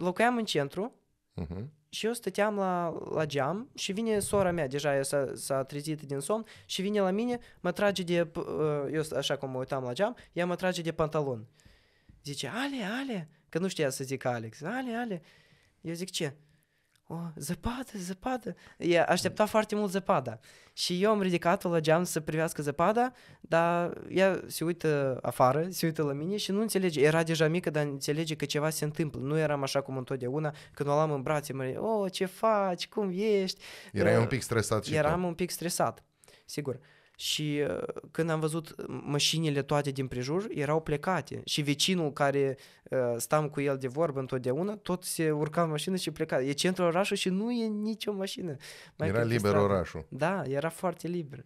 locuiam în centru uh-huh. și eu stăteam la, la geam și vine sora mea, deja ea s-a, s-a trezit din somn și vine la mine, mă trage de, uh, eu așa cum mă uitam la geam, ea mă trage de pantalon. Zice, ale, ale, că nu știa să zic Alex, ale, ale. Eu zic, ce? o, zăpadă, zăpadă. E, aștepta foarte mult zăpada. Și eu am ridicat-o la geam să privească zăpada, dar ea se uită afară, se uită la mine și nu înțelege. Era deja mică, dar înțelege că ceva se întâmplă. Nu eram așa cum întotdeauna, când o luam în brațe, mă o, ce faci, cum ești? Erai uh, un pic stresat și Eram tu. un pic stresat, sigur. Uh, și uh, când am văzut uh, mașinile toate din prejur erau plecate și vecinul care uh, stam cu el de vorbă întotdeauna, tot se urca în mașină și pleca. E centrul orașului și nu e nicio mașină. Mai era liber stradă. orașul. Da, era foarte liber.